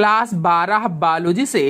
Class 12 biology से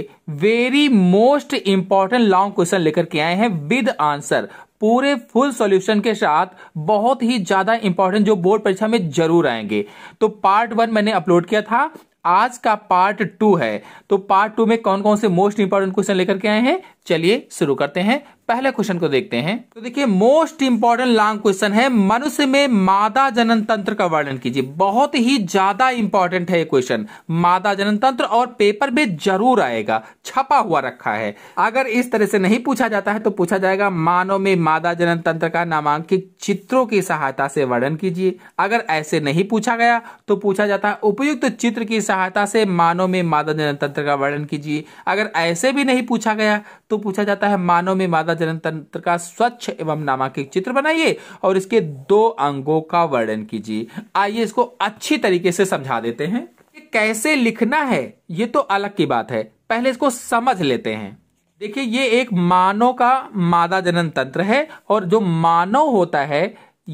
very most important long question लेकर के आए हैं विद आंसर पूरे फुल सॉल्यूशन के साथ बहुत ही ज्यादा इंपॉर्टेंट जो बोर्ड परीक्षा में जरूर आएंगे तो पार्ट वन मैंने अपलोड किया था आज का पार्ट टू है तो पार्ट टू में कौन कौन से मोस्ट इंपॉर्टेंट क्वेश्चन लेकर के आए हैं चलिए शुरू करते हैं पहले क्वेश्चन को देखते हैं तो देखिए मोस्ट इंपॉर्टेंट लॉन्ग क्वेश्चन है मनुष्य में मादा जनन तंत्र का वर्णन कीजिए बहुत ही ज्यादा इंपॉर्टेंट है ये क्वेश्चन मादा जनन तंत्र और पेपर में जरूर आएगा छपा हुआ रखा है अगर इस तरह से नहीं पूछा जाता है तो पूछा जाएगा मानव में मादा जनन तंत्र का नामांकित चित्रों की सहायता से वर्णन कीजिए अगर ऐसे नहीं पूछा गया तो पूछा जाता है उपयुक्त चित्र की सहायता से मानव में मादा जनन तंत्र का वर्णन कीजिए अगर ऐसे भी नहीं पूछा गया तो पूछा जाता है मानव में मादा जनन तंत्र का स्वच्छ एवं नामांकित चित्र बनाइए और इसके दो अंगों का वर्णन कीजिए आइए इसको अच्छी तरीके से समझा देते हैं कैसे लिखना है ये तो अलग की बात है पहले इसको समझ लेते हैं देखिए ये एक मानव का मादा जनन तंत्र है और जो मानव होता है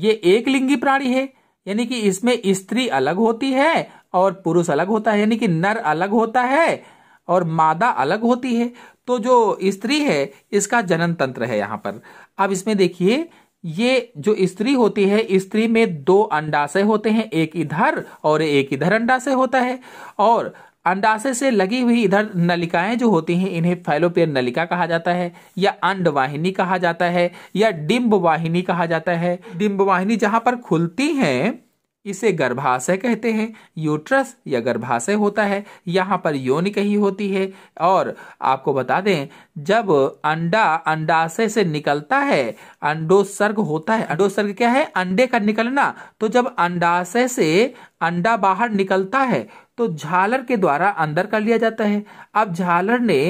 ये एक लिंगी प्राणी है यानी कि इसमें स्त्री अलग होती है और पुरुष अलग होता है यानी कि नर अलग होता है और मादा अलग होती है तो जो स्त्री है इसका जनन तंत्र है यहाँ पर अब इसमें देखिए ये जो स्त्री होती है स्त्री में दो अंडाशय होते हैं एक इधर और एक इधर अंडाशय होता है और अंडाशय से लगी हुई इधर नलिकाएं जो होती हैं इन्हें फैलोपियर नलिका कहा जाता है या अंडवाहिनी कहा जाता है या डिम्ब वाहिनी कहा जाता है डिम्ब वाहिनी जहां पर खुलती हैं इसे गर्भाशय कहते हैं यूट्रस या गर्भाशय होता है यहाँ पर योनि कही होती है और आपको बता दें जब अंडा अंडाशय से निकलता है अंडोसर्ग होता है अंडोसर्ग क्या है अंडे का निकलना तो जब अंडाशय से अंडा बाहर निकलता है तो झालर के द्वारा अंदर कर लिया जाता है अब झालर ने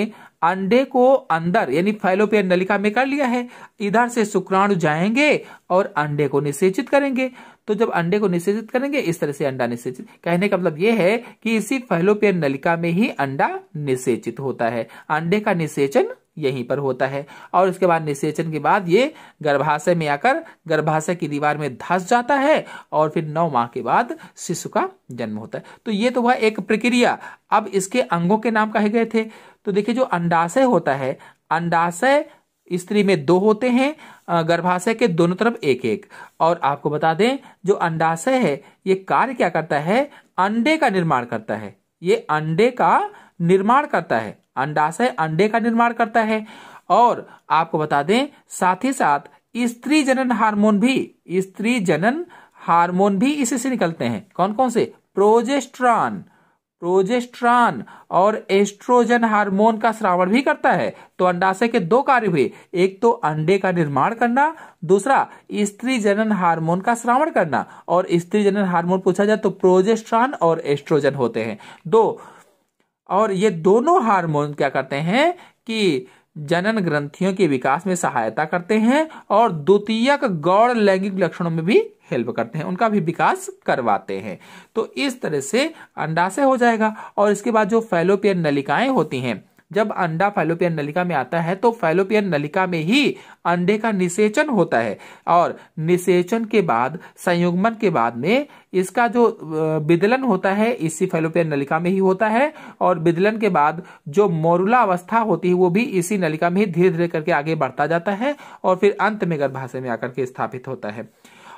अंडे को अंदर यानी फैलोपियन नलिका में कर लिया है इधर से शुक्राणु जाएंगे और अंडे को निषेचित करेंगे तो जब अंडे को निषेचित करेंगे इस तरह से अंडा निषेचित कहने का मतलब यह है कि इसी फैलोपियन नलिका में ही अंडा निषेचित होता है अंडे का निषेचन यहीं पर होता है और इसके बाद निषेचन के बाद ये गर्भाशय में आकर गर्भाशय की दीवार में धस जाता है और फिर नौ माह के बाद शिशु का जन्म होता है तो ये तो हुआ एक प्रक्रिया अब इसके अंगों के नाम कहे गए थे तो देखिए जो अंडाशय होता है अंडाशय स्त्री में दो होते हैं गर्भाशय के दोनों तरफ एक एक और आपको बता दें जो अंडाशय है ये कार्य क्या करता है अंडे का निर्माण करता है ये अंडे का निर्माण करता है अंडाशय अंडे का निर्माण करता है और आपको बता दें साथ ही साथ स्त्री जनन हार्मोन भी स्त्री जनन हार्मोन भी इसी से निकलते हैं कौन कौन से प्रोजेस्ट्रॉन प्रोजेस्ट्रॉन और एस्ट्रोजन हार्मोन का श्रावण भी करता है तो अंडाशय के दो कार्य हुए एक तो अंडे का निर्माण करना दूसरा स्त्री जनन हार्मोन का श्रावण करना और स्त्री जनन हार्मोन पूछा जाए तो प्रोजेस्ट्रॉन और एस्ट्रोजन होते हैं दो और ये दोनों हार्मोन क्या करते हैं कि जनन ग्रंथियों के विकास में सहायता करते हैं और द्वितीयक गौड़ लैंगिक लक्षणों में भी हेल्प करते हैं उनका भी विकास करवाते हैं तो इस तरह से अंडाशय हो जाएगा और इसके बाद जो फैलोपियन नलिकाएं होती हैं जब अंडा फैलोपियन नलिका में आता है तो फैलोपियन नलिका में ही अंडे का निषेचन होता है और निषेचन के बाद संयुग्मन के बाद में इसका जो विदलन होता है इसी फैलोपियन नलिका में ही होता है और विदलन के बाद जो मोरुला अवस्था होती है वो भी इसी नलिका में ही धीरे धीरे करके आगे बढ़ता जाता है और फिर अंत में गर्भाशय में आकर के स्थापित होता है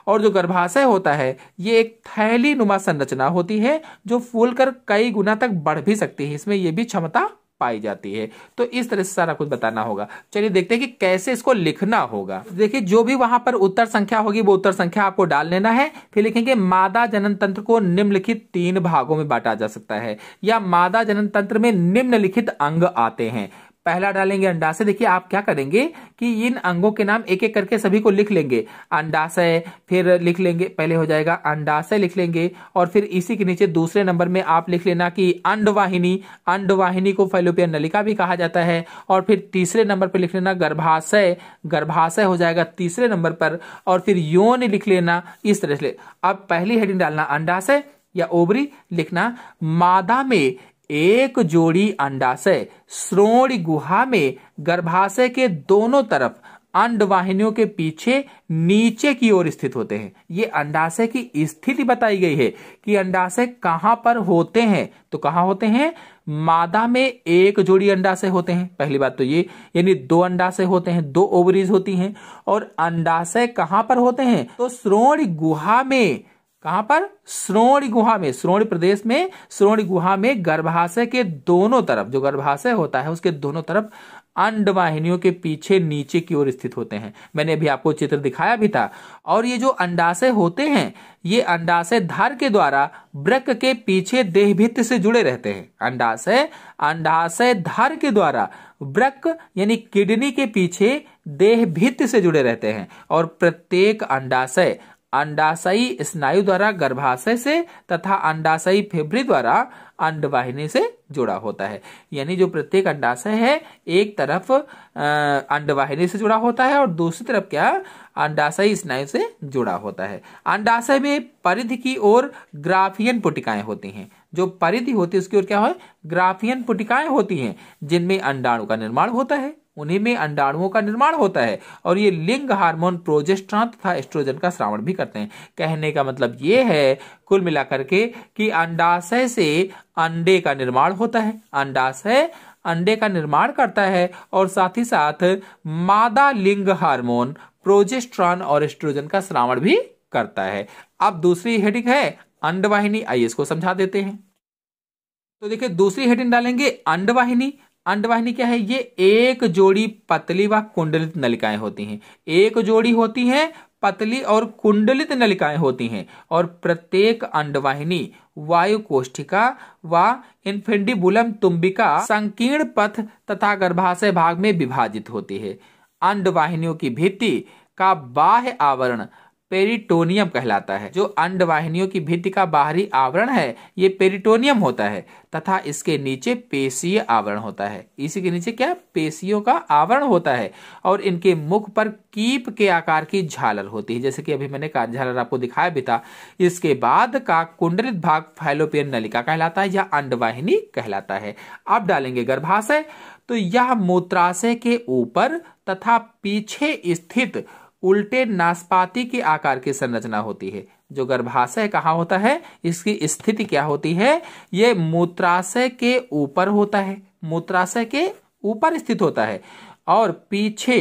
और जो गर्भाशय होता है ये एक थैली नुमा संरचना होती है जो फूलकर कई गुना तक बढ़ भी सकती है इसमें यह भी क्षमता पाई जाती है तो इस तरह से सारा कुछ बताना होगा चलिए देखते हैं कि कैसे इसको लिखना होगा देखिए जो भी वहां पर उत्तर संख्या होगी वो उत्तर संख्या आपको डाल लेना है फिर लिखेंगे मादा जनन तंत्र को निम्नलिखित तीन भागों में बांटा जा सकता है या मादा जनन तंत्र में निम्नलिखित अंग आते हैं पहला डालेंगे अंडाशय देखिए आप क्या करेंगे कि इन अंगों के नाम एक एक करके सभी को लिख लेंगे अंडाशय फिर लिख लेंगे पहले हो जाएगा अंडाशय लिख लेंगे और फिर इसी के नीचे दूसरे नंबर में आप लिख लेना कि अंडवाहिनी अंडवाहिनी को फैलोपियन नलिका भी कहा जाता है और फिर तीसरे नंबर पर लिख लेना गर्भाशय गर्भाशय हो जाएगा तीसरे नंबर पर और फिर योन लिख लेना इस तरह से अब पहली हेडिंग डालना अंडाशय या ओबरी लिखना मादा में एक जोड़ी अंडाशय श्रोण गुहा में गर्भाशय के दोनों तरफ अंडवाहिनियों के पीछे नीचे की ओर स्थित होते हैं ये अंडाशय की स्थिति बताई गई है कि अंडाशय कहां पर होते हैं तो कहां होते हैं मादा में एक जोड़ी अंडाशय होते हैं पहली बात तो ये यानी दो अंडाशय होते हैं दो ओवरीज होती हैं और अंडाशय कहां पर होते हैं तो श्रोण गुहा में कहां पर श्रोणी गुहा में श्रोणी प्रदेश में श्रोणी गुहा में गर्भाशय के दोनों तरफ जो गर्भाशय होता है उसके दोनों तरफ अंडवाहिनियों के पीछे नीचे की ओर स्थित होते हैं मैंने अभी आपको चित्र दिखाया भी था और ये जो अंडाशय होते हैं ये अंडाशय धार के द्वारा ब्रक के पीछे देह भित्त से जुड़े रहते हैं अंडाशय अंडाशय धार के द्वारा ब्रक यानी किडनी के पीछे देह भित्त से जुड़े रहते हैं और प्रत्येक अंडाशय अंडाशयी स्नायु द्वारा गर्भाशय से तथा अंडाशयी फेफड़े द्वारा अंडवाहिनी से जुड़ा होता है यानी जो प्रत्येक अंडाशय है एक तरफ अंडवाहिनी से जुड़ा होता है और दूसरी तरफ क्या अंडाशयी स्नायु से जुड़ा होता है अंडाशय में परिधि की ओर ग्राफियन पुटिकाएं होती हैं जो परिधि होती है उसकी ओर क्या हो ग्राफियन पुटिकाएं होती हैं जिनमें अंडाणु का निर्माण होता है उन्हीं में अंडाणुओं का निर्माण होता है और ये लिंग हार्मोन प्रोजेस्ट्रॉन तथा एस्ट्रोजन का श्रावण भी करते हैं कहने का मतलब ये है कुल मिलाकर के कि अंडाशय से अंडे का निर्माण होता है अंडाशय अंडे का निर्माण करता है और साथ ही साथ मादा लिंग हार्मोन प्रोजेस्ट्रॉन और एस्ट्रोजन का श्रावण भी करता है अब दूसरी हेडिंग है अंडवाहिनी आइए इसको समझा देते हैं तो देखिए दूसरी हेडिंग डालेंगे अंडवाहिनी अंडवाहिनी क्या है ये एक जोड़ी पतली व कुंडलित नलिकाएं होती हैं एक जोड़ी होती है पतली और कुंडलित नलिकाएं होती हैं और प्रत्येक अंडवाहिनी वायु कोष्ठिका व इन्फेंडिबुलम तुम्बिका संकीर्ण पथ तथा गर्भाशय भाग में विभाजित होती है अंडवाहिनियों की भित्ति का बाह्य आवरण पेरिटोनियम कहलाता है जो अंडवाहिनियों की भित्ति का बाहरी आवरण है ये पेरिटोनियम होता है तथा इसके नीचे पेशीय आवरण होता है इसी के नीचे क्या पेशियों का आवरण होता है और इनके मुख पर कीप के आकार की झालर होती है जैसे कि अभी मैंने का झालर आपको दिखाया भी था इसके बाद का कुंडलित भाग फैलोपियन नलिका कहलाता है या अंडवाहिनी कहलाता है अब डालेंगे गर्भाशय तो यह मूत्राशय के ऊपर तथा पीछे स्थित उल्टे नाशपाती के आकार की संरचना होती है जो गर्भाशय कहा होता है इसकी स्थिति क्या होती है ये मूत्राशय के ऊपर होता है मूत्राशय के ऊपर स्थित होता है और पीछे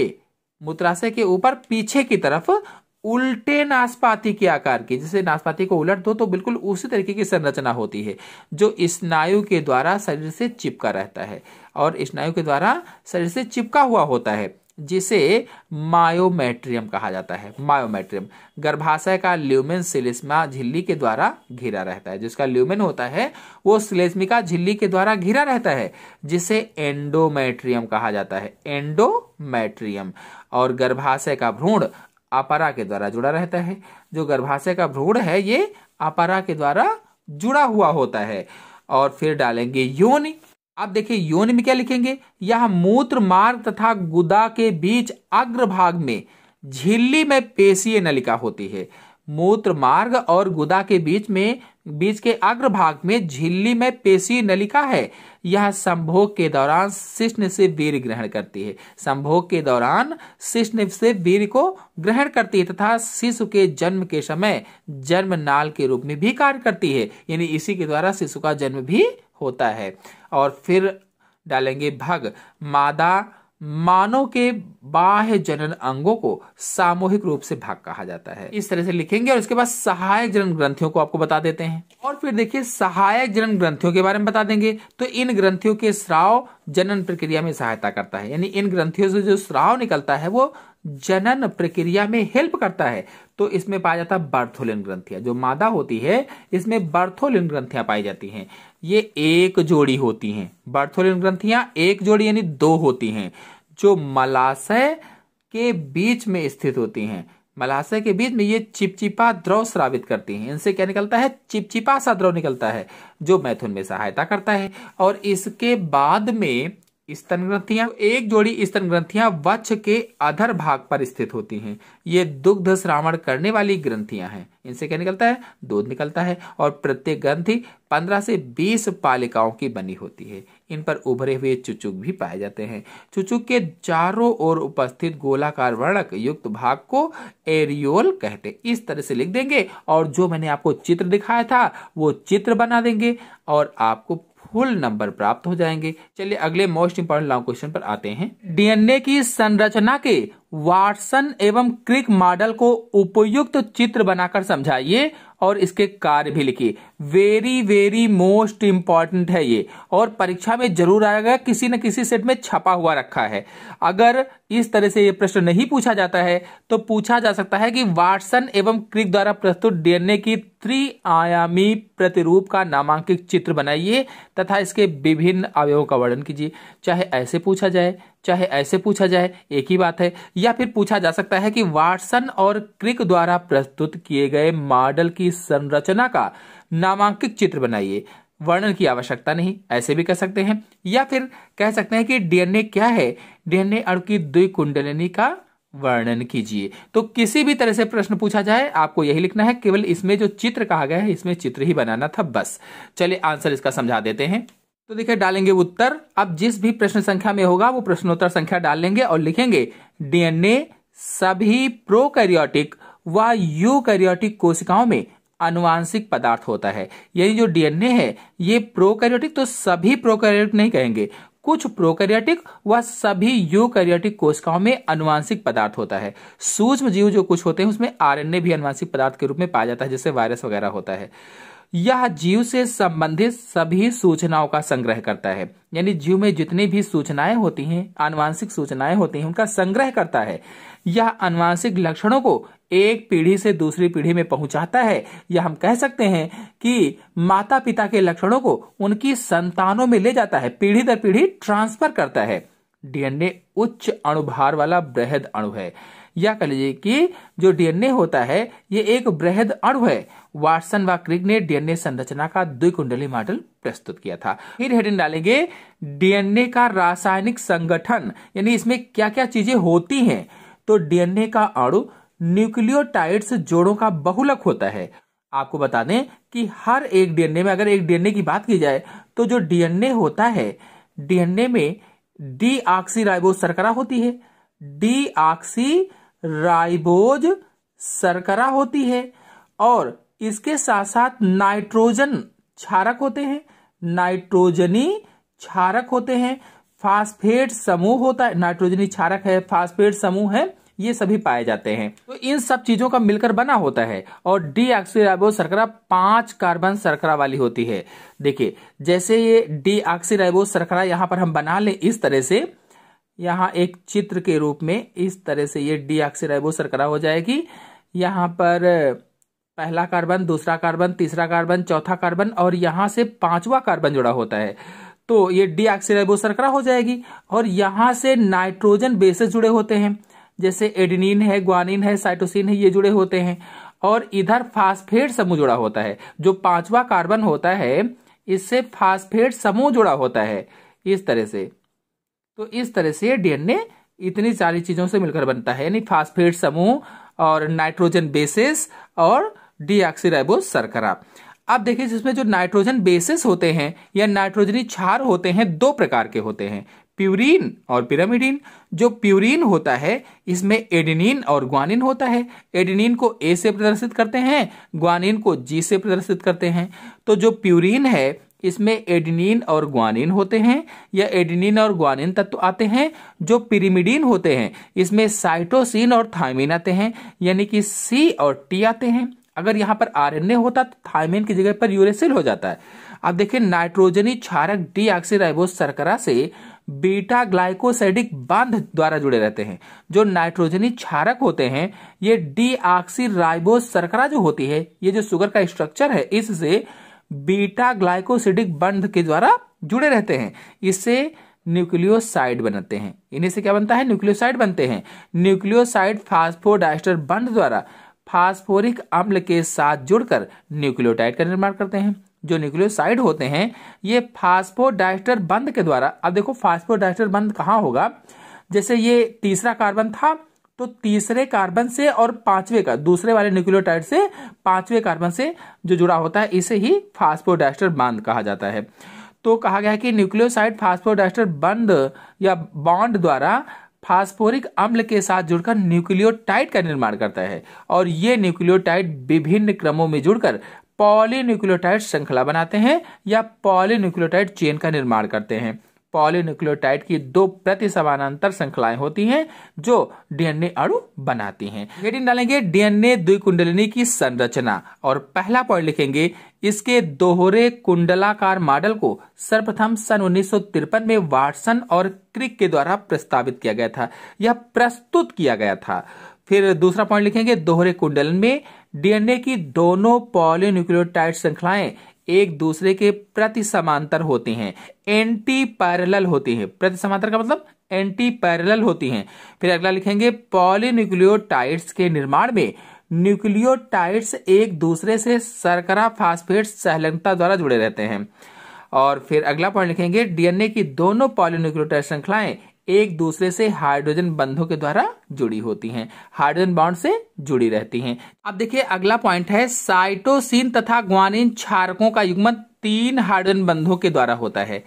मूत्राशय के ऊपर पीछे की तरफ उल्टे नाशपाती के आकार की जैसे नाशपाती को उलट दो तो बिल्कुल उसी तरीके की संरचना होती है जो स्नायु के द्वारा शरीर से चिपका रहता है और स्नायु के द्वारा शरीर से चिपका हुआ होता है जिसे मायोमेट्रियम कहा जाता है मायोमेट्रियम गर्भाशय का ल्यूमेन सिलेस्मा झिल्ली के द्वारा घिरा रहता है जिसका ल्यूमेन होता है वो सिलेस्मिका झिल्ली के द्वारा घिरा रहता है जिसे एंडोमेट्रियम कहा जाता है एंडोमेट्रियम और गर्भाशय का भ्रूण अपरा के द्वारा जुड़ा रहता है जो गर्भाशय का भ्रूण है ये अपरा के द्वारा जुड़ा हुआ होता है और फिर डालेंगे योनि आप देखिए योनि में क्या लिखेंगे यह मूत्र मार्ग तथा गुदा के बीच अग्रभाग में झिल्ली में पेशीय नलिका होती है मूत्र मार्ग और गुदा के बीच में बीच के अग्रभाग में झिल्ली में पेशी नलिका है यह संभोग के दौरान शिष्ण से वीर ग्रहण करती है संभोग के दौरान शिष्ण से वीर को ग्रहण करती है तथा शिशु के जन्म के समय जन्म नाल के रूप में भी कार्य करती है यानी इसी के द्वारा शिशु का जन्म भी होता है और फिर डालेंगे भग मादा मानव के बाह्य जनन अंगों को सामूहिक रूप से भाग कहा जाता है इस तरह से लिखेंगे और इसके बाद सहायक जनन ग्रंथियों को आपको बता देते हैं और फिर देखिए सहायक जनन ग्रंथियों के बारे में बता देंगे तो इन ग्रंथियों के स्राव जनन प्रक्रिया में सहायता करता है यानी इन ग्रंथियों से जो स्राव निकलता है वो जनन प्रक्रिया में हेल्प करता है तो इसमें पाया जाता है बर्थोलिन ग्रंथियां जो मादा होती है इसमें बर्थोलिन ग्रंथियां पाई जाती हैं ये एक जोड़ी होती हैं बर्थोलिन ग्रंथियां एक जोड़ी यानी दो होती हैं जो मलाशय के बीच में स्थित होती हैं मलाशय के बीच में ये चिपचिपा द्रव स्रावित करती हैं इनसे क्या निकलता है चिपचिपा सा द्रव निकलता है जो मैथुन में सहायता करता है और इसके बाद में स्तन ग्रंथियां एक जोड़ी स्तन ग्रंथियां वक्ष के अधर भाग पर स्थित होती हैं ये दुग्ध श्रावण करने वाली ग्रंथियां हैं इनसे क्या निकलता है दूध निकलता है और प्रत्येक ग्रंथि 15 से 20 पालिकाओं की बनी होती है इन पर उभरे हुए चुचुक भी पाए जाते हैं चुचुक के चारों ओर उपस्थित गोलाकार वर्णक युक्त भाग को एरियोल कहते इस तरह से लिख देंगे और जो मैंने आपको चित्र दिखाया था वो चित्र बना देंगे और आपको होल नंबर प्राप्त हो जाएंगे चलिए अगले मोस्ट इम्पोर्टेंट लॉन्ग क्वेश्चन पर आते हैं डीएनए की संरचना के वाटसन एवं क्रिक मॉडल को उपयुक्त चित्र बनाकर समझाइए और इसके कार्य भी लिखिए वेरी वेरी मोस्ट इंपॉर्टेंट है ये और परीक्षा में जरूर आएगा किसी न किसी सेट में छपा हुआ रखा है अगर इस तरह से ये प्रश्न नहीं पूछा जाता है तो पूछा जा सकता है कि वाटसन एवं क्रिक द्वारा प्रस्तुत डीएनए की त्रि आयामी प्रतिरूप का नामांकित चित्र बनाइए तथा इसके विभिन्न अवयवों का वर्णन कीजिए चाहे ऐसे पूछा जाए चाहे ऐसे पूछा जाए एक ही बात है या फिर पूछा जा सकता है कि वाटसन और क्रिक द्वारा प्रस्तुत किए गए मॉडल की संरचना का नामांकित चित्र बनाइए वर्णन की आवश्यकता नहीं ऐसे भी कह सकते हैं या फिर कह सकते हैं कि डीएनए क्या है डीएनए अणु की कुंडलिनी का वर्णन कीजिए तो किसी भी तरह से प्रश्न पूछा जाए आपको यही लिखना है केवल इसमें जो चित्र कहा गया है इसमें चित्र ही बनाना था बस चलिए आंसर इसका समझा देते हैं तो देखिए डालेंगे उत्तर अब जिस भी प्रश्न संख्या में होगा वो प्रश्नोत्तर संख्या डाल लेंगे और लिखेंगे डीएनए सभी प्रोकैरियोटिक व यूकैरियोटिक कोशिकाओं में अनुवांशिक पदार्थ होता है यानी जो डीएनए है ये प्रोकैरियोटिक तो सभी प्रोकैरियोटिक नहीं कहेंगे कुछ प्रोकैरियोटिक व सभी यूकैरियोटिक कोशिकाओं में अनुवांशिक पदार्थ होता है सूक्ष्म जीव जो कुछ होते हैं उसमें आरएनए भी अनुवांशिक पदार्थ के रूप में पाया जाता है जैसे वायरस वगैरह होता है यह जीव से संबंधित सभी सूचनाओं का संग्रह करता है यानी जीव में जितनी भी सूचनाएं होती हैं अनुवांशिक सूचनाएं होती हैं उनका संग्रह करता है यह अनुवांशिक लक्षणों को एक पीढ़ी से दूसरी पीढ़ी में पहुंचाता है या हम कह सकते हैं कि माता पिता के लक्षणों को उनकी संतानों में ले जाता है पीढ़ी दर पीढ़ी ट्रांसफर करता है डीएनए उच्च अणुभार वाला बृहद अणु है या कह लीजिए कि जो डीएनए होता है ये एक बृहद अणु है वाटसन व क्रिग ने डीएनए संरचना का कुंडली मॉडल प्रस्तुत किया था फिर हेडिंग डालेंगे डीएनए का रासायनिक संगठन यानी इसमें क्या क्या चीजें होती हैं तो डीएनए का अणु न्यूक्लियोटाइड्स जोड़ों का बहुलक होता है आपको बता दें कि हर एक डीएनए में अगर एक डीएनए की बात की जाए तो जो डीएनए होता है डीएनए में डी राइबोज सरकरा होती है डी ऑक्सी राइबोज सरकरा होती है और इसके साथ साथ नाइट्रोजन क्षारक होते हैं नाइट्रोजनी क्षारक होते हैं फास्फेट समूह होता है नाइट्रोजनी क्षारक है फास्फेट समूह है ये सभी पाए जाते हैं तो इन सब चीजों का मिलकर बना होता है और डी ऑक्सीराइबो सरकरा पांच कार्बन सरकरा वाली होती है देखिए जैसे ये डी ऑक्सीराइबो सरकरा यहां पर हम बना ले इस तरह से यहां एक चित्र के रूप में इस तरह से ये डी ऑक्सीराइबो सरकरा हो जाएगी यहां पर पहला कार्बन दूसरा कार्बन तीसरा कार्बन चौथा कार्बन और यहां से पांचवा कार्बन जुड़ा होता है तो ये डीऑक्सीराइबो सरकरा हो जाएगी और यहां से नाइट्रोजन बेसिस जुड़े होते हैं जैसे एडिनिन है ग्वानिन है साइटोसिन है ये जुड़े होते हैं और इधर फास्फेट समूह जुड़ा होता है जो पांचवा कार्बन होता है इससे फास्फेट समूह जुड़ा होता है इस तरह से तो इस तरह से डीएनए इतनी सारी चीजों से मिलकर बनता है यानी फास्फेट समूह और नाइट्रोजन बेसिस और डीऑक्सीराइबोज सरकरा अब देखिए जिसमें जो नाइट्रोजन बेसिस होते हैं या नाइट्रोजनी क्षार होते हैं दो प्रकार के होते हैं प्यूरिन और पिरामिडिन जो प्यूरिन होता है इसमें एडिनिन और ग्वानिन होता है एडिनिन को ए से प्रदर्शित करते हैं ग्वानिन को जी से प्रदर्शित करते हैं तो जो प्यूरिन है इसमें एडिनिन और ग्वानिन होते हैं या एडिनिन और ग्वानिन तत्व तो आते हैं जो पिरिमिडिन होते हैं इसमें साइटोसिन और थायमिन आते हैं यानी कि सी और टी आते हैं अगर यहाँ पर आरएनए होता तो थायमिन की जगह पर यूरेसिल हो जाता है अब देखिए नाइट्रोजनी क्षारक डीऑक्सीराइबोज सरकरा से बीटा ग्लाइकोसाइडिक बांध द्वारा जुड़े रहते हैं जो नाइट्रोजनी क्षारक होते हैं ये डीऑक्सीराइबोज सरकरा जो होती है ये जो शुगर का स्ट्रक्चर है इससे बीटा ग्लाइकोसाइडिक बंध के द्वारा जुड़े रहते हैं इससे न्यूक्लियोसाइड बनते हैं इन्हीं से क्या बनता है न्यूक्लियोसाइड बनते हैं न्यूक्लियोसाइड फास्फोडाइस्टर बंध द्वारा फास्फोरिक अम्ल के साथ जुड़कर न्यूक्लियोटाइड का निर्माण करते हैं जो न्यूक्लियोसाइड होते हैं ये फास्फोडाइस्टर बंद के द्वारा अब देखो फास्फोडाइस्टर बंद कहाँ होगा जैसे ये तीसरा कार्बन था तो तीसरे कार्बन से और पांचवे का दूसरे वाले न्यूक्लियोटाइड से पांचवे कार्बन से जो जुड़ा होता है इसे ही फास्फोडाइस्टर बंद कहा जाता है तो कहा गया है कि न्यूक्लियोसाइड फास्फोडाइस्टर बंद या बॉन्ड द्वारा फास्फोरिक अम्ल के साथ जुड़कर न्यूक्लियोटाइड का निर्माण करता है और ये न्यूक्लियोटाइड विभिन्न क्रमों में जुड़कर पॉलीन्यूक्लियोटाइड श्रृंखला बनाते हैं या पॉलीन्यूक्लियोटाइड चेन का निर्माण करते हैं पॉलीन्यूक्लियोटाइड की दो प्रति समानांतर श्रृंखलाएं होती हैं जो डीएनए अणु बनाती हैं हेडिंग डालेंगे डीएनए कुंडलिनी की संरचना और पहला पॉइंट लिखेंगे इसके दोहरे कुंडलाकार मॉडल को सर्वप्रथम सन उन्नीस में वाटसन और क्रिक के द्वारा प्रस्तावित किया गया था यह प्रस्तुत किया गया था फिर दूसरा पॉइंट लिखेंगे दोहरे कुंडलन में डीएनए की दोनों पॉलीन्यूक्लियोटाइड श्रृंखलाएं एक दूसरे के प्रति समांतर होते हैं एंटी पैरेलल होते हैं प्रति समांतर का मतलब एंटी पैरेलल होती हैं फिर अगला लिखेंगे पॉलीन्यूक्लियोटाइड्स के निर्माण में न्यूक्लियोटाइड्स एक दूसरे से सरकरा फास्फेट सहलंगता द्वारा जुड़े रहते हैं और फिर अगला पॉइंट लिखेंगे डीएनए की दोनों पॉलीन्यूक्लियोटाइड श्रृंखलाएं एक दूसरे से हाइड्रोजन बंधों के द्वारा जुड़ी होती हैं हाइड्रोजन बॉन्ड से जुड़ी रहती हैं अब देखिए अगला पॉइंट है साइटोसिन तथा ग्वानिन क्षारकों का युग्मन तीन हाइड्रोजन बंधों के द्वारा होता है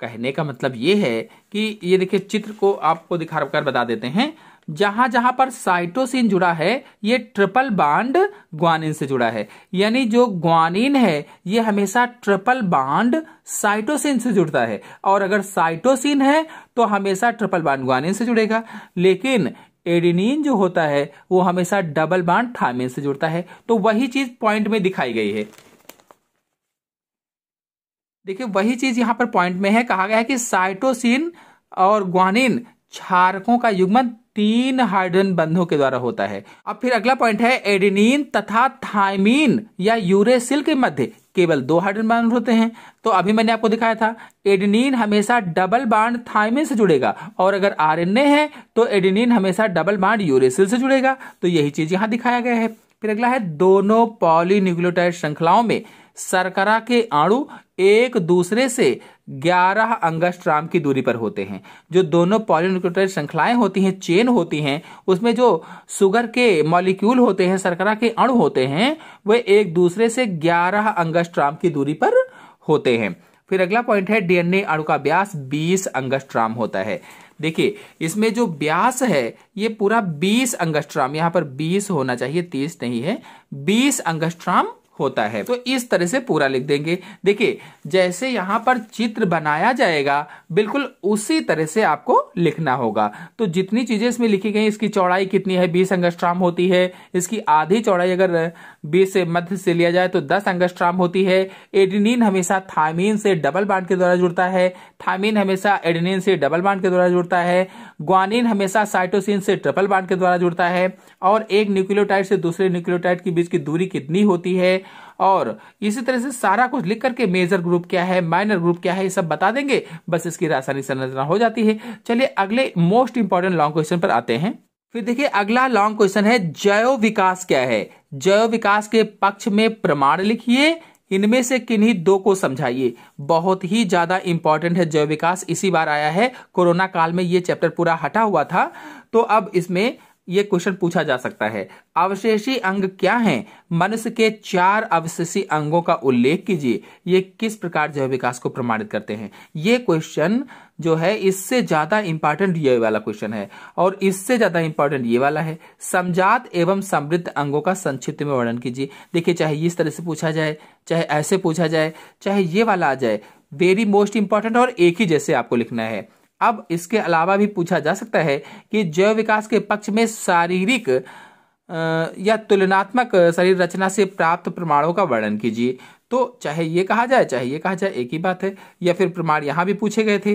कहने का मतलब ये है कि ये देखिए चित्र को आपको दिखा कर बता देते हैं जहां जहां पर साइटोसिन जुड़ा है ये ट्रिपल बांड ग्वानिन से जुड़ा है यानी जो ग्वानिन है ये हमेशा ट्रिपल बांड साइटोसिन से जुड़ता है और अगर साइटोसिन है तो हमेशा ट्रिपल बांड ग्वानिन से जुड़ेगा लेकिन एडिनिन जो होता है वो हमेशा डबल बांड थामिन से जुड़ता है तो वही चीज पॉइंट में दिखाई गई है देखिए वही चीज यहां पर पॉइंट में है कहा गया है कि साइटोसिन और ग्वानिन क्षारकों का युग्मन तीन हाइड्रोजन बंधों के द्वारा होता है अब फिर अगला पॉइंट है एडिनिन तथा थाइमीन या यूरेसिल के मध्य केवल दो हाइड्रोजन बंध होते हैं तो अभी मैंने आपको दिखाया था एडिनिन हमेशा डबल बांड थायमिन से जुड़ेगा और अगर आरएनए है तो एडिनिन हमेशा डबल बांड यूरेसिल से जुड़ेगा तो यही चीज यहां दिखाया गया है फिर अगला है दोनों पॉलीन्यूक्लियोटाइड श्रृंखलाओं में सरकरा के अणु एक दूसरे से 11 अंगस्ट्राम की दूरी पर होते हैं जो दोनों पॉलीन्यूक्लियोटाइड श्रृंखलाएं होती हैं चेन होती हैं उसमें जो शुगर के मॉलिक्यूल होते हैं सरकरा के अणु होते हैं वे एक दूसरे से 11 अंगस्ट्राम की दूरी पर होते हैं फिर अगला पॉइंट है डीएनए अणु का व्यास 20 अंगस्ट्राम होता है देखिए इसमें जो व्यास है ये पूरा 20 अंगस्ट्राम यहाँ पर 20 होना चाहिए 30 नहीं है 20 अंगस्ट्राम होता है तो इस तरह से पूरा लिख देंगे देखिए जैसे यहां पर चित्र बनाया जाएगा बिल्कुल उसी तरह से आपको लिखना होगा तो जितनी चीजें इसमें लिखी गई इसकी चौड़ाई कितनी है बीस अंगस्ट्राम होती है इसकी आधी चौड़ाई अगर बीस से मध्य से लिया जाए तो दस अंगस्ट्राम होती है एडिनिन हमेशा थामीन से डबल बांड के द्वारा जुड़ता है थामीन हमेशा एडिनिन से डबल बांड के द्वारा जुड़ता है ग्वानिन हमेशा साइटोसिन से ट्रिपल बांड के द्वारा जुड़ता है और एक न्यूक्लियोटाइड से दूसरे न्यूक्लियोटाइड के बीच की दूरी कितनी होती है और इसी तरह से सारा कुछ लिख करके मेजर ग्रुप क्या है माइनर ग्रुप क्या है ये सब बता देंगे बस इसकी से नजर हो जाती है चलिए अगले मोस्ट इंपॉर्टेंट लॉन्ग क्वेश्चन पर आते हैं फिर देखिए अगला लॉन्ग क्वेश्चन है जयो विकास क्या है जयो विकास के पक्ष में प्रमाण लिखिए इनमें से किन्हीं दो को समझाइए बहुत ही ज्यादा इंपॉर्टेंट है जैव विकास इसी बार आया है कोरोना काल में ये चैप्टर पूरा हटा हुआ था तो अब इसमें ये क्वेश्चन पूछा जा सकता है अवशेषी अंग क्या हैं? मनुष्य के चार अवशेषी अंगों का उल्लेख कीजिए ये किस प्रकार जैव विकास को प्रमाणित करते हैं ये क्वेश्चन जो है इससे ज्यादा इंपॉर्टेंट ये वाला क्वेश्चन है और इससे ज्यादा इंपॉर्टेंट ये वाला है समझात एवं समृद्ध अंगों का संक्षिप्त में वर्णन कीजिए देखिए चाहे इस तरह से पूछा जाए चाहे ऐसे पूछा जाए चाहे ये वाला आ जाए वेरी मोस्ट इंपॉर्टेंट और एक ही जैसे आपको लिखना है अब इसके अलावा भी पूछा जा सकता है कि जैव विकास के पक्ष में शारीरिक या तुलनात्मक शरीर रचना से प्राप्त प्रमाणों का वर्णन कीजिए तो चाहे ये कहा जाए चाहे ये कहा जाए एक ही बात है या फिर प्रमाण यहाँ भी पूछे गए थे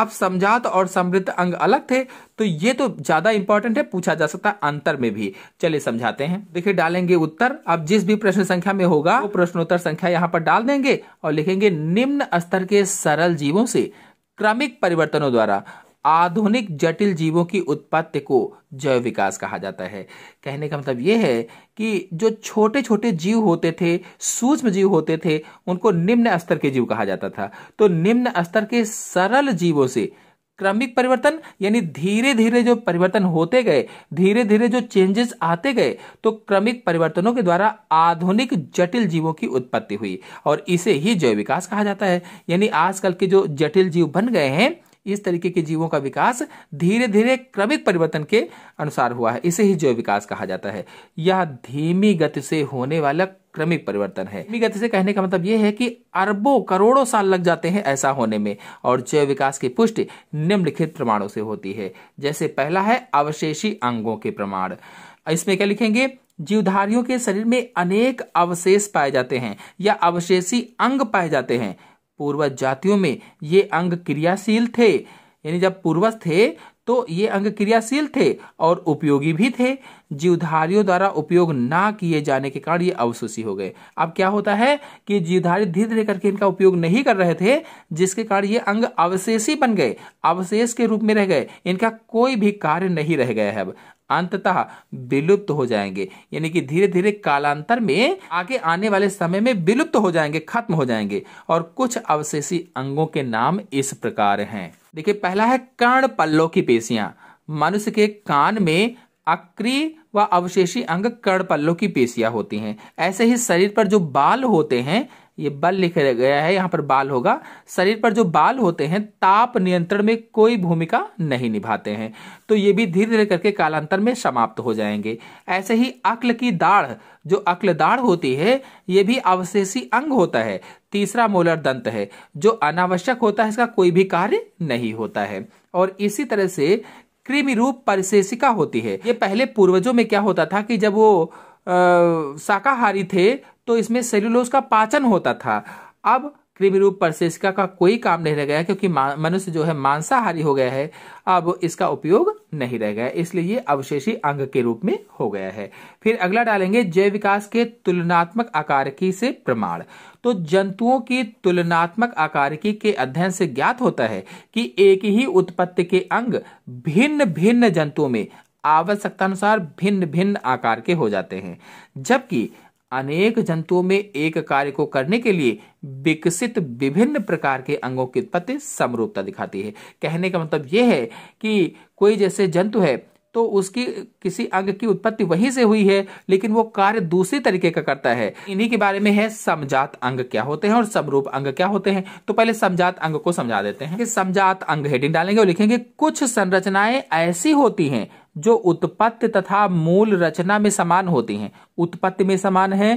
अब समझात और समृद्ध अंग अलग थे तो ये तो ज़्यादा इंपॉर्टेंट है पूछा जा सकता है अंतर में भी चलिए समझाते हैं देखिए डालेंगे उत्तर अब जिस भी प्रश्न संख्या में होगा वो प्रश्नोत्तर संख्या यहाँ पर डाल देंगे और लिखेंगे निम्न स्तर के सरल जीवों से क्रमिक परिवर्तनों द्वारा आधुनिक जटिल जीवों की उत्पत्ति को जैव विकास कहा जाता है कहने का मतलब यह है कि जो छोटे छोटे जीव होते थे सूक्ष्म जीव होते थे उनको निम्न स्तर के जीव कहा जाता था तो निम्न स्तर के सरल जीवों से क्रमिक परिवर्तन यानी धीरे धीरे जो परिवर्तन होते गए धीरे धीरे जो चेंजेस आते गए तो क्रमिक परिवर्तनों के द्वारा आधुनिक जटिल जीवों की उत्पत्ति हुई और इसे ही जैव विकास कहा जाता है यानी आजकल के जो जटिल जीव बन गए हैं इस तरीके के जीवों का विकास धीरे धीरे क्रमिक परिवर्तन के अनुसार हुआ है इसे ही जैव विकास कहा जाता है यह धीमी गति से होने वाला क्रमिक परिवर्तन है धीमी गति से कहने का मतलब यह है कि अरबों करोड़ों साल लग जाते हैं ऐसा होने में और जैव विकास की पुष्टि निम्नलिखित प्रमाणों से होती है जैसे पहला है अवशेषी अंगों के प्रमाण इसमें क्या लिखेंगे जीवधारियों के शरीर में अनेक अवशेष पाए जाते हैं या अवशेषी अंग पाए जाते हैं पूर्वज जातियों में ये अंग क्रियाशील थे यानी जब पूर्वज थे तो ये अंग क्रियाशील थे और उपयोगी भी थे जीवधारियों द्वारा उपयोग ना किए जाने के कारण ये अवशोषी हो गए अब क्या होता है कि जीवधारी धीरे धीरे करके इनका उपयोग नहीं कर रहे थे जिसके कारण ये अंग अवशेषी बन गए अवशेष के रूप में रह गए इनका कोई भी कार्य नहीं रह गया है अब अंततः विलुप्त हो जाएंगे यानी कि धीरे धीरे कालांतर में आगे आने वाले समय में विलुप्त हो जाएंगे खत्म हो जाएंगे और कुछ अवशेषी अंगों के नाम इस प्रकार हैं देखिए पहला है कर्ण पल्लों की पेशियां मनुष्य के कान में अक्री व अवशेषी अंग कर्ण पल्लों की पेशियां होती हैं ऐसे ही शरीर पर जो बाल होते हैं ये बल लिखा गया है यहाँ पर बाल होगा शरीर पर जो बाल होते हैं ताप नियंत्रण में कोई भूमिका नहीं निभाते हैं तो ये भी धीरे धीरे करके कालांतर में समाप्त हो जाएंगे ऐसे ही अक्ल की दाढ़ जो अक्ल दाढ़ होती है ये भी अवशेषी अंग होता है तीसरा मोलर दंत है जो अनावश्यक होता है इसका कोई भी कार्य नहीं होता है और इसी तरह से कृमि रूप परिशेषिका होती है ये पहले पूर्वजों में क्या होता था कि जब वो आ, शाकाहारी थे तो इसमें सेल्यूलोज का पाचन होता था अब कृमि रूप परसेसिका का कोई काम नहीं रह गया क्योंकि मनुष्य जो है मांसाहारी हो गया है अब इसका उपयोग नहीं रह गया इसलिए ये अवशेषी अंग के रूप में हो गया है फिर अगला डालेंगे जैव विकास के तुलनात्मक आकारिकी से प्रमाण तो जंतुओं की तुलनात्मक आकारिकी के अध्ययन से ज्ञात होता है कि एक ही उत्पत्ति के अंग भिन्न भिन्न जंतुओं में आवश्यकतानुसार भिन्न भिन्न आकार के हो जाते हैं जबकि अनेक जंतुओं में एक कार्य को करने के लिए विकसित विभिन्न प्रकार के अंगों की उत्पत्ति समरूपता दिखाती है कहने का मतलब यह है कि कोई जैसे जंतु है तो उसकी किसी अंग की उत्पत्ति वहीं से हुई है लेकिन वो कार्य दूसरे तरीके का करता है इन्हीं के बारे में है समझात अंग क्या होते हैं और समरूप अंग क्या होते हैं तो पहले समझात अंग को समझा देते हैं समझात अंग हेडिंग डालेंगे और लिखेंगे कुछ संरचनाएं ऐसी होती हैं जो उत्पत्ति तथा मूल रचना में समान होती हैं उत्पत्ति में समान है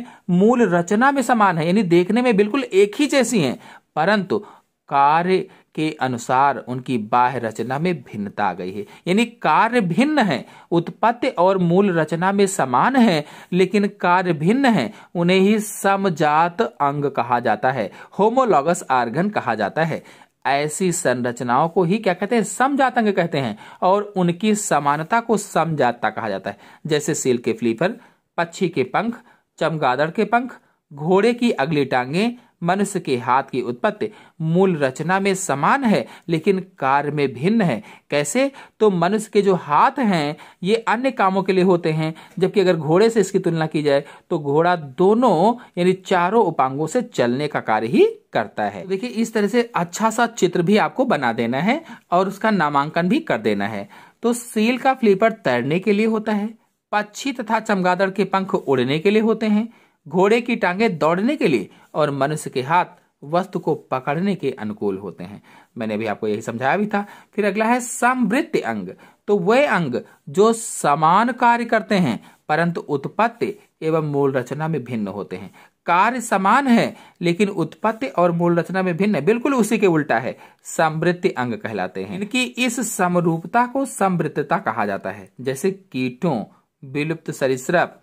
मूल रचना में समान है यानी देखने में बिल्कुल एक ही जैसी हैं परंतु कार्य के अनुसार उनकी बाह्य रचना में भिन्नता आ गई है यानी कार्य भिन्न है उत्पत्ति और मूल रचना में समान है लेकिन कार्य भिन्न है उन्हें ही समजात अंग कहा जाता है होमोलॉगस आर्गन कहा जाता है ऐसी संरचनाओं को ही क्या कहते हैं अंग कहते हैं और उनकी समानता को समजाता कहा जाता है जैसे सील के फ्लीपर पक्षी के पंख चमगादड़ के पंख घोड़े की अगली टांगे मनुष्य के हाथ की उत्पत्ति मूल रचना में समान है लेकिन कार्य में भिन्न है कैसे तो मनुष्य के जो हाथ हैं ये अन्य कामों के लिए होते हैं जबकि अगर घोड़े से इसकी तुलना की जाए तो घोड़ा दोनों यानी चारों उपांगों से चलने का कार्य ही करता है देखिए इस तरह से अच्छा सा चित्र भी आपको बना देना है और उसका नामांकन भी कर देना है तो सील का फ्लीपर तैरने के लिए होता है पक्षी तथा चमगादड़ के पंख उड़ने के लिए होते हैं घोड़े की टांगे दौड़ने के लिए और मनुष्य के हाथ वस्तु को पकड़ने के अनुकूल होते हैं मैंने भी आपको यही समझाया भी था फिर अगला है समृत अंग तो वे अंग जो समान कार्य करते हैं परंतु उत्पत्ति एवं मूल रचना में भिन्न होते हैं कार्य समान है लेकिन उत्पत्ति और मूल रचना में भिन्न बिल्कुल उसी के उल्टा है समृत्ति अंग कहलाते हैं इनकी इस समरूपता को समृद्धता कहा जाता है जैसे कीटों विलुप्त सरिसप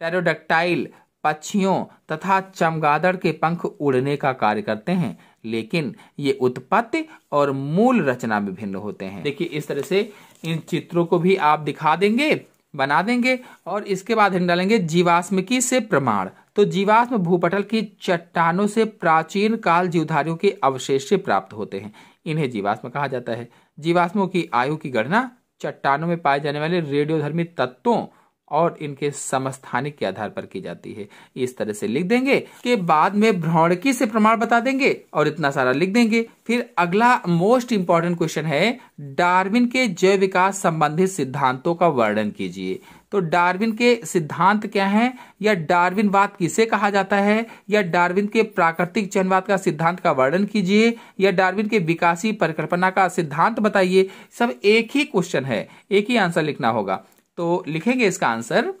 टेरोडक्टाइल पक्षियों तथा चमगादड़ के पंख उड़ने का कार्य करते हैं लेकिन ये उत्पत्ति और मूल रचना में भिन्न होते हैं देखिए इस तरह से इन चित्रों को भी आप दिखा देंगे बना देंगे और इसके बाद हम डालेंगे जीवाश्म की से प्रमाण तो जीवाश्म भूपटल की चट्टानों से प्राचीन काल जीवधारियों के अवशेष से प्राप्त होते हैं इन्हें जीवाश्म कहा जाता है जीवाश्मों की आयु की गणना चट्टानों में पाए जाने वाले रेडियोधर्मी तत्वों और इनके समस्थानिक के आधार पर की जाती है इस तरह से लिख देंगे के बाद में भ्रौणकी से प्रमाण बता देंगे और इतना सारा लिख देंगे फिर अगला मोस्ट इंपॉर्टेंट क्वेश्चन है डार्विन के जैव विकास संबंधित सिद्धांतों का वर्णन कीजिए तो डार्विन के सिद्धांत क्या हैं या डार्विन वाद किसे कहा जाता है या डार्विन के प्राकृतिक चयनवाद का सिद्धांत का वर्णन कीजिए या डार्विन के विकासी परिकल्पना का सिद्धांत बताइए सब एक ही क्वेश्चन है एक ही आंसर लिखना होगा तो लिखेंगे इसका आंसर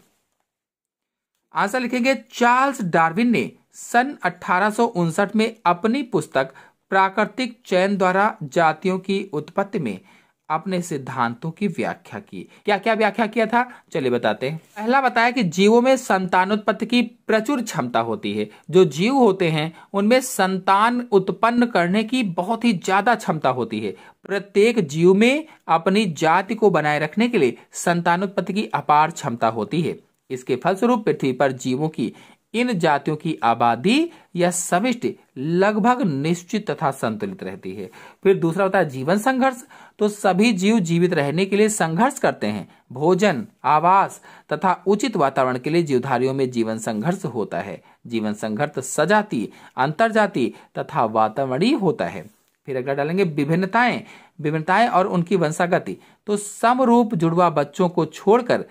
आंसर लिखेंगे चार्ल्स डार्विन ने सन अठारह में अपनी पुस्तक प्राकृतिक चयन द्वारा जातियों की उत्पत्ति में अपने सिद्धांतों की व्याख्या की क्या क्या व्याख्या किया था चलिए बताते हैं पहला बताया कि जीवों में संतानोत्पत्ति की प्रचुर क्षमता होती है जो जीव होते हैं उनमें संतान उत्पन्न करने की बहुत ही ज्यादा क्षमता होती है प्रत्येक जीव में अपनी जाति को बनाए रखने के लिए संतानोत्पत्ति की अपार क्षमता होती है इसके फलस्वरूप पृथ्वी पर जीवों की इन जातियों की आबादी या समिष्टि लगभग निश्चित तथा संतुलित रहती है फिर दूसरा होता है जीवन संघर्ष तो सभी जीव जीवित रहने के लिए संघर्ष करते हैं भोजन आवास तथा उचित वातावरण के लिए जीवधारियों में जीवन संघर्ष होता है जीवन संघर्ष सजाति अंतर तथा वातावरणीय होता है फिर अगला डालेंगे विभिन्नताएं विभिन्नताएं और उनकी वंशागति तो समरूप जुड़वा बच्चों को छोड़कर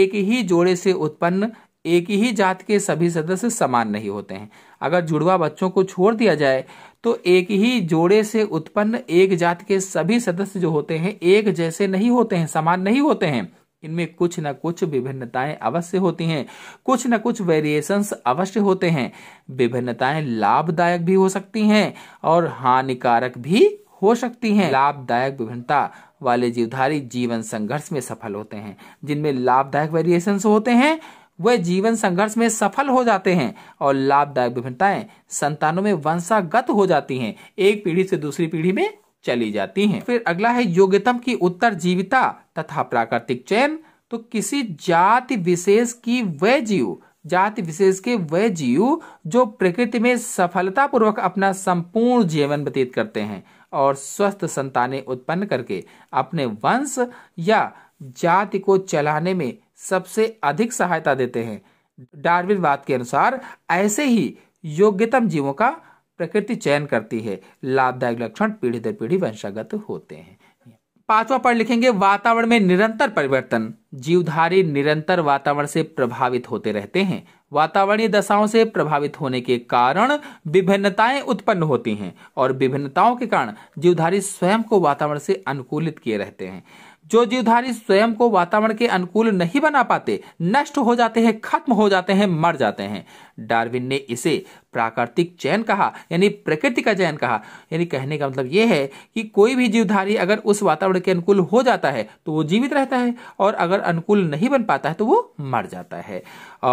एक ही जोड़े से उत्पन्न एक ही जात के सभी सदस्य समान नहीं होते हैं अगर जुड़वा बच्चों को छोड़ दिया जाए तो एक ही जोड़े से उत्पन्न एक जात के सभी सदस्य जो होते हैं एक जैसे नहीं होते हैं समान नहीं होते हैं इनमें कुछ न कुछ विभिन्नताएं अवश्य होती हैं कुछ न कुछ वेरिएशंस अवश्य होते हैं विभिन्नताएं लाभदायक भी हो सकती हैं और हानिकारक भी हो सकती हैं लाभदायक विभिन्नता वाले जीवधारी जीवन संघर्ष में सफल होते हैं जिनमें लाभदायक वेरिएशंस होते हैं वे जीवन संघर्ष में सफल हो जाते हैं और लाभदायक विभिन्नताएं संतानों में वंशागत हो जाती हैं एक पीढ़ी से दूसरी पीढ़ी में चली जाती हैं फिर अगला है योग्यतम की उत्तर जीविता तथा प्राकृतिक चयन तो किसी जाति विशेष की वह जीव जाति विशेष के वह जीव जो प्रकृति में सफलता पूर्वक अपना संपूर्ण जीवन व्यतीत करते हैं और स्वस्थ संतानें उत्पन्न करके अपने वंश या जाति को चलाने में सबसे अधिक सहायता देते हैं डार्विनवाद के अनुसार ऐसे ही योग्यतम जीवों का प्रकृति चयन करती है लाभदायक लक्षण पीढ़ी दर पीढ़ी वंशागत होते हैं पांचवा पढ़ लिखेंगे वातावरण में निरंतर परिवर्तन जीवधारी निरंतर वातावरण से प्रभावित होते रहते हैं वातावरणीय दशाओं से प्रभावित होने के कारण विभिन्नताएं उत्पन्न होती हैं और विभिन्नताओं के कारण जीवधारी स्वयं को वातावरण से अनुकूलित किए रहते हैं जो जीवधारी स्वयं को वातावरण के अनुकूल नहीं बना पाते नष्ट हो जाते हैं खत्म हो जाते हैं मर जाते हैं डार्विन ने इसे प्राकृतिक चयन कहा यानी प्रकृति का चयन कहा यानी कहने का मतलब यह है कि कोई भी जीवधारी अगर उस वातावरण के अनुकूल हो जाता है तो वो जीवित रहता है और अगर अनुकूल नहीं बन पाता है तो वो मर जाता है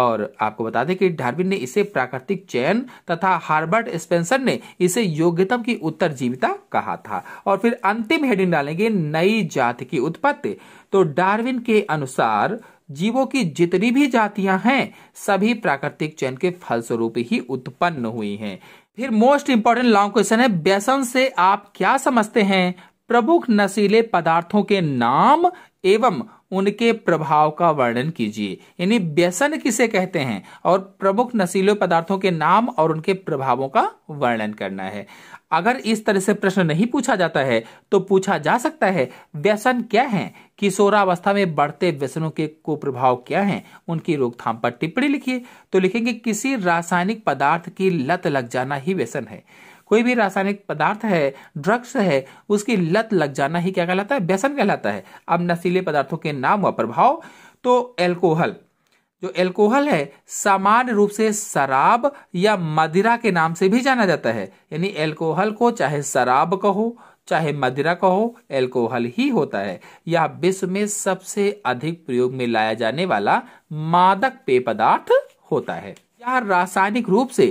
और आपको बता दें कि डार्विन ने इसे प्राकृतिक चयन तथा हार्बर्ट स्पेंसर ने इसे योग्यतम की उत्तर जीविता कहा था और फिर अंतिम हेडिंग डालेंगे नई जाति की उत्पत्ति तो डार्विन के अनुसार जीवों की जितनी भी जातियां हैं सभी प्राकृतिक चयन के फलस्वरूप ही उत्पन्न हुई हैं फिर मोस्ट इंपॉर्टेंट लॉन्ग क्वेश्चन है व्यसन से आप क्या समझते हैं प्रमुख नशीले पदार्थों के नाम एवं उनके प्रभाव का वर्णन कीजिए यानी व्यसन किसे कहते हैं और प्रमुख नशीले पदार्थों के नाम और उनके प्रभावों का वर्णन करना है अगर इस तरह से प्रश्न नहीं पूछा जाता है तो पूछा जा सकता है व्यसन क्या है किशोरावस्था में बढ़ते व्यसनों के कुप्रभाव क्या हैं उनकी रोकथाम पर टिप्पणी लिखिए तो लिखेंगे किसी रासायनिक पदार्थ की लत लग जाना ही व्यसन है कोई भी रासायनिक पदार्थ है ड्रग्स है उसकी लत लग जाना ही क्या कहलाता है व्यसन कहलाता है अब नशीले पदार्थों के नाम व प्रभाव तो एल्कोहल जो एल्कोहल है सामान्य रूप से शराब या मदिरा के नाम से भी जाना जाता है यानी एल्कोहल को चाहे शराब कहो चाहे मदिरा कहो एल्कोहल ही होता है यह विश्व में सबसे अधिक प्रयोग में लाया जाने वाला मादक पेय पदार्थ होता है यह रासायनिक रूप से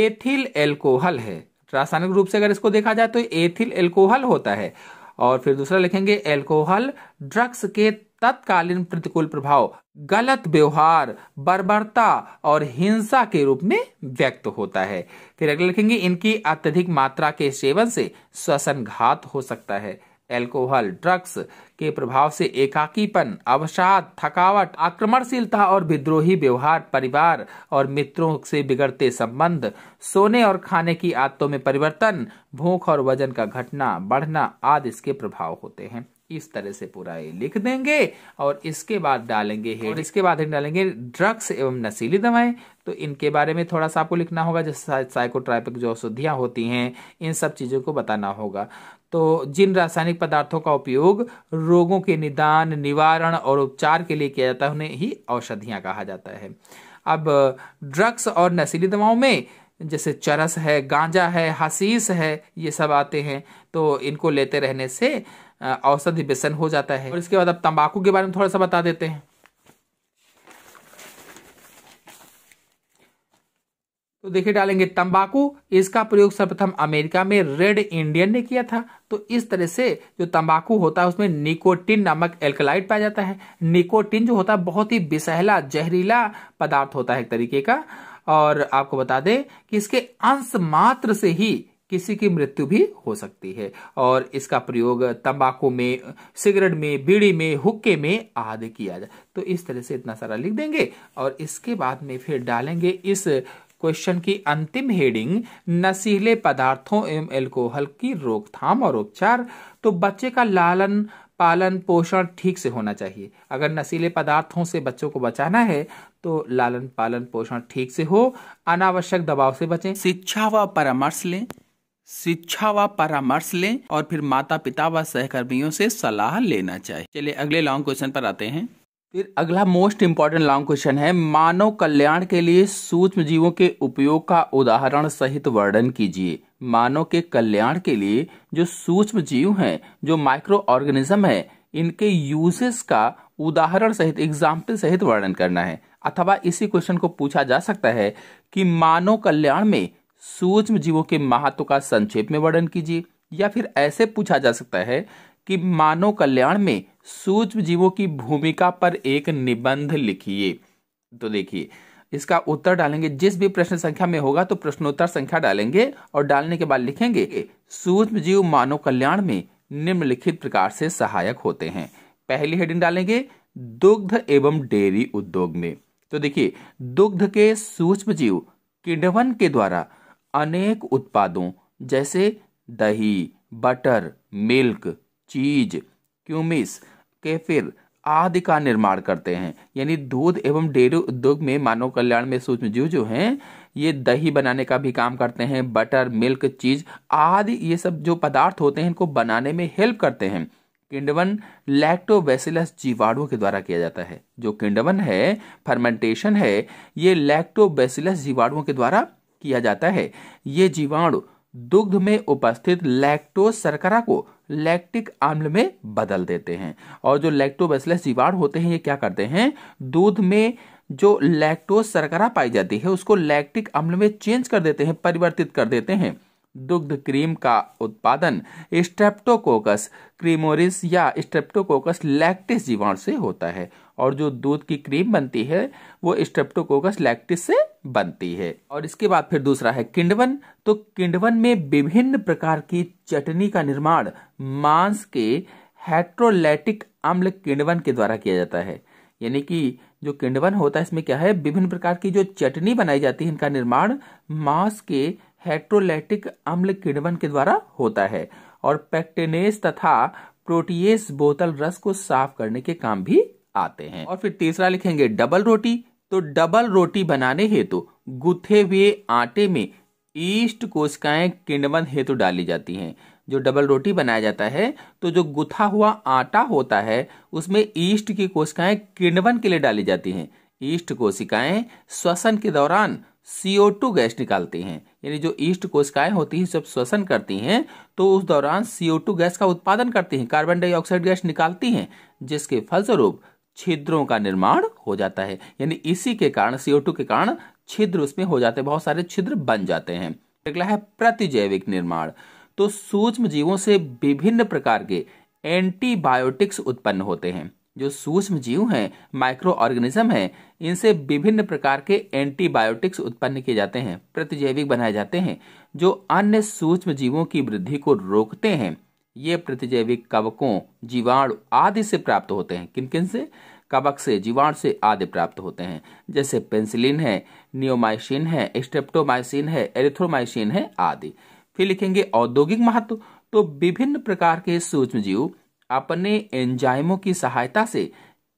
एथिल एल्कोहल है रासायनिक रूप से अगर इसको देखा जाए तो एथिल एल्कोहल होता है और फिर दूसरा लिखेंगे एल्कोहल ड्रग्स के तत्कालीन प्रतिकूल प्रभाव गलत व्यवहार बर्बरता और हिंसा के रूप में व्यक्त होता है फिर अगले लिखेंगे इनकी अत्यधिक मात्रा के सेवन से श्वसन घात हो सकता है एल्कोहल ड्रग्स के प्रभाव से एकाकीपन अवसाद थकावट आक्रमणशीलता और विद्रोही व्यवहार परिवार और मित्रों से बिगड़ते संबंध सोने और खाने की आदतों में परिवर्तन भूख और वजन का घटना बढ़ना आदि इसके प्रभाव होते हैं इस तरह से पूरा ये लिख देंगे और इसके बाद डालेंगे हेड इसके बाद हम डालेंगे ड्रग्स एवं नशीली दवाएं तो इनके बारे में थोड़ा सा आपको लिखना होगा जैसे साइकोट्राइपिक जो औषधियां होती हैं इन सब चीज़ों को बताना होगा तो जिन रासायनिक पदार्थों का उपयोग रोगों के निदान निवारण और उपचार के लिए किया जाता है उन्हें ही औषधियाँ कहा जाता है अब ड्रग्स और नशीली दवाओं में जैसे चरस है गांजा है हसीस है ये सब आते हैं तो इनको लेते रहने से औषधि व्यसन हो जाता है और इसके बाद अब तंबाकू के बारे में थोड़ा सा बता देते हैं तो देखिए डालेंगे तंबाकू इसका प्रयोग सर्वप्रथम अमेरिका में रेड इंडियन ने किया था तो इस तरह से जो तंबाकू होता है उसमें निकोटिन नामक एल्कलाइड पाया जाता है निकोटिन जो होता है बहुत ही विषहला जहरीला पदार्थ होता है एक तरीके का और आपको बता दें कि इसके अंश मात्र से ही किसी की मृत्यु भी हो सकती है और इसका प्रयोग तंबाकू में सिगरेट में बीड़ी में हुक्के में आदि किया जाए तो इस तरह से इतना सारा लिख देंगे और इसके बाद में फिर डालेंगे इस क्वेश्चन की अंतिम हेडिंग नशीले पदार्थों एवं एल्कोहल की रोकथाम और उपचार तो बच्चे का लालन पालन पोषण ठीक से होना चाहिए अगर नशीले पदार्थों से बच्चों को बचाना है तो लालन पालन पोषण ठीक से हो अनावश्यक दबाव से बचें शिक्षा व परामर्श लें शिक्षा व परामर्श लें और फिर माता पिता व सहकर्मियों से सलाह लेना चाहिए चलिए अगले लॉन्ग क्वेश्चन पर आते हैं फिर अगला मोस्ट इंपॉर्टेंट लॉन्ग क्वेश्चन है मानव कल्याण के लिए सूक्ष्म जीवों के उपयोग का उदाहरण सहित वर्णन कीजिए मानव के कल्याण के लिए जो सूक्ष्म जीव हैं जो माइक्रो ऑर्गेनिज्म है इनके यूजेस का उदाहरण सहित एग्जाम्पल सहित वर्णन करना है अथवा इसी क्वेश्चन को पूछा जा सकता है कि मानव कल्याण में सूक्ष्म जीवों के महत्व का संक्षेप में वर्णन कीजिए या फिर ऐसे पूछा जा सकता है कि मानव कल्याण में सूक्ष्म जीवों की भूमिका पर एक निबंध लिखिए तो देखिए इसका उत्तर डालेंगे जिस भी प्रश्न संख्या में होगा तो प्रश्नोत्तर संख्या डालेंगे और डालने के बाद लिखेंगे सूक्ष्म जीव मानव कल्याण में निम्नलिखित प्रकार से सहायक होते हैं पहली हेडिंग डालेंगे दुग्ध एवं डेयरी उद्योग में तो देखिए दुग्ध के सूक्ष्म जीव किण्वन के द्वारा अनेक उत्पादों जैसे दही बटर मिल्क चीज क्यूमिस फिर आदि का निर्माण करते हैं यानी दूध एवं डेयरी उद्योग में मानव कल्याण में जीव जो हैं ये दही बनाने का भी काम करते हैं बटर मिल्क चीज आदि ये सब जो पदार्थ होते हैं इनको बनाने में हेल्प करते हैं किंडवन लैक्टोबैसिलस जीवाणुओं के द्वारा किया जाता है जो किंडवन है फर्मेंटेशन है ये लैक्टोबैसिलस जीवाणुओं के द्वारा किया जाता है ये जीवाणु दुग्ध में उपस्थित लैक्टोज शर्करा को लैक्टिक आम्ल में बदल देते हैं और जो लैक्टोबैसिलस जीवाणु होते हैं ये क्या करते हैं दूध में जो लैक्टोज शर्करा पाई जाती है उसको लैक्टिक अम्ल में चेंज कर देते हैं परिवर्तित कर देते हैं दुग्ध क्रीम का उत्पादन स्ट्रेप्टोकोकस क्रीमोरिस या स्ट्रेप्टोकोकस लैक्टिस जीवाणु से होता है और जो दूध की क्रीम बनती है वो स्ट्रेप्टोकोकस लैक्टिस से बनती है और इसके बाद फिर दूसरा है किंडवन तो किंडवन में विभिन्न प्रकार की चटनी का निर्माण मांस के हेट्रोलैटिक अम्ल किंडवन के द्वारा किया जाता है यानी कि जो किंडवन होता है इसमें क्या है विभिन्न प्रकार की जो चटनी बनाई जाती है इनका निर्माण मांस के हेट्रोलैटिक अम्ल किण्वन के द्वारा होता है और पेक्टेनेस तथा प्रोटीएस बोतल रस को साफ करने के काम भी आते हैं और फिर तीसरा लिखेंगे डबल रोटी तो डबल रोटी बनाने हेतु तो गुथे हुए आटे में ईस्ट कोशिकाएं किण्वन हेतु तो डाली जाती हैं जो डबल रोटी बनाया जाता है तो जो गुथा हुआ आटा होता है उसमें ईस्ट की कोशिकाएं किण्वन के लिए डाली जाती हैं ईस्ट कोशिकाएं श्वसन के दौरान CO2 गैस निकालते हैं यानी जो ईस्ट कोशिकाएं होती हैं जब श्वसन करती हैं तो उस दौरान CO2 गैस का उत्पादन करती हैं कार्बन डाइऑक्साइड गैस निकालती हैं जिसके फलस्वरूप छिद्रों का निर्माण हो जाता है यानी इसी के कारण CO2 के कारण छिद्र उसमें हो जाते हैं बहुत सारे छिद्र बन जाते हैं अगला है प्रतिजैविक निर्माण तो सूक्ष्म जीवों से विभिन्न प्रकार के एंटीबायोटिक्स उत्पन्न होते हैं जो सूक्ष्म जीव हैं माइक्रो ऑर्गेनिज्म हैं इनसे विभिन्न प्रकार के एंटीबायोटिक्स उत्पन्न किए जाते हैं प्रतिजैविक बनाए जाते हैं जो अन्य सूक्ष्म जीवों की वृद्धि को रोकते हैं ये प्रतिजैविक कवकों जीवाणु आदि से प्राप्त होते हैं किन किन से कवक से जीवाणु से आदि प्राप्त होते हैं जैसे पेंसिलिन है नियोमाइसिन है स्टेप्टोमाइसिन है एरिथ्रोमाइसिन है आदि फिर लिखेंगे औद्योगिक महत्व तो विभिन्न प्रकार के सूक्ष्म जीव अपने एंजाइमों की सहायता से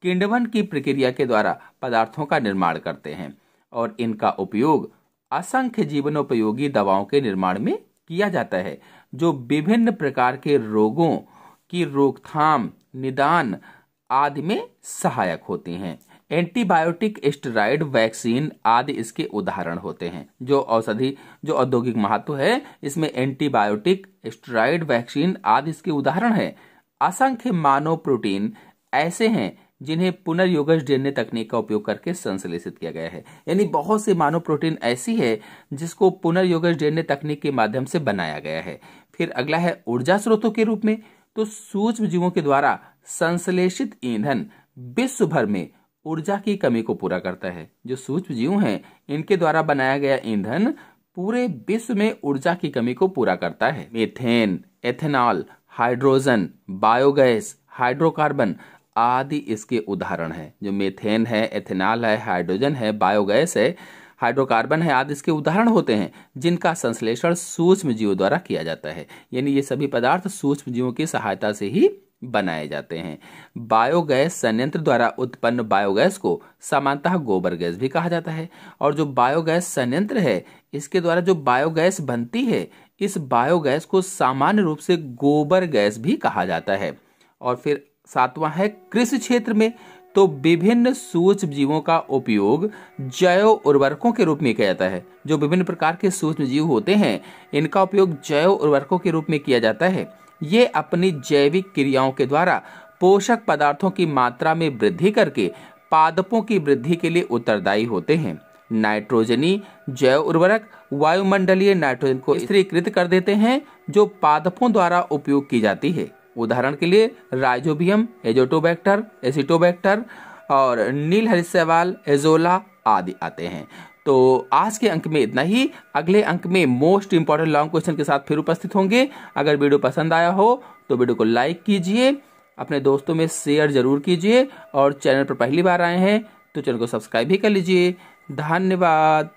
किंडवन की प्रक्रिया के द्वारा पदार्थों का निर्माण करते हैं और इनका उपयोग असंख्य जीवनोपयोगी दवाओं के निर्माण में किया जाता है जो विभिन्न प्रकार के रोगों की रोकथाम निदान आदि में सहायक होती हैं एंटीबायोटिक स्टेराइड वैक्सीन आदि इसके उदाहरण होते हैं जो औषधि जो औद्योगिक महत्व है इसमें एंटीबायोटिक स्टेराइड वैक्सीन आदि इसके उदाहरण है असंख्य मानव प्रोटीन ऐसे हैं जिन्हें पुनर्योगज डीएनए तकनीक का उपयोग करके संश्लेषित किया गया है यानी बहुत से मानव प्रोटीन ऐसी है जिसको पुनर्योगज डीएनए तकनीक के माध्यम से बनाया गया है फिर अगला है ऊर्जा स्रोतों के रूप में तो सूक्ष्म जीवों के द्वारा संश्लेषित ईंधन विश्व भर में ऊर्जा की कमी को पूरा करता है जो सूक्ष्म जीव है इनके द्वारा बनाया गया ईंधन पूरे विश्व में ऊर्जा की कमी को पूरा करता है methane ethanol hydrogen biogas hydrocarbon आदि इसके उदाहरण हैं जो मेथेन है एथेनॉल है हाइड्रोजन है बायोगैस है हाइड्रोकार्बन है आदि इसके उदाहरण होते हैं जिनका संश्लेषण सूक्ष्म जीवों द्वारा किया जाता है यानी ये सभी पदार्थ सूक्ष्म जीवों की सहायता से ही बनाए जाते हैं बायोगैस संयंत्र द्वारा उत्पन्न बायोगैस को सामान्यतः गोबर गैस भी कहा जाता है और जो बायोगैस संयंत्र है इसके द्वारा जो बायोगैस बनती है इस बायोगैस को सामान्य रूप से गोबर गैस भी कहा जाता है और फिर सातवां है कृषि क्षेत्र में तो विभिन्न सूक्ष्म जीवों का उपयोग जैव उर्वरकों के रूप में किया जाता है जो विभिन्न प्रकार के सूक्ष्म जीव होते हैं इनका उपयोग जैव उर्वरकों के रूप में किया जाता है ये अपनी जैविक क्रियाओं के द्वारा पोषक पदार्थों की मात्रा में वृद्धि करके पादपों की वृद्धि के लिए उत्तरदायी होते हैं नाइट्रोजनी जैव उर्वरक वायुमंडलीय नाइट्रोजन को स्त्रीकृत कर देते हैं जो पादपों द्वारा उपयोग की जाती है उदाहरण के लिए राइजोबियम एजोटोबैक्टर एसिटोबैक्टर और नील हरिसेवाल एजोला आदि आते हैं तो आज के अंक में इतना ही अगले अंक में मोस्ट इंपॉर्टेंट लॉन्ग क्वेश्चन के साथ फिर उपस्थित होंगे अगर वीडियो पसंद आया हो तो वीडियो को लाइक कीजिए अपने दोस्तों में शेयर जरूर कीजिए और चैनल पर पहली बार आए हैं तो चैनल को सब्सक्राइब भी कर लीजिए धन्यवाद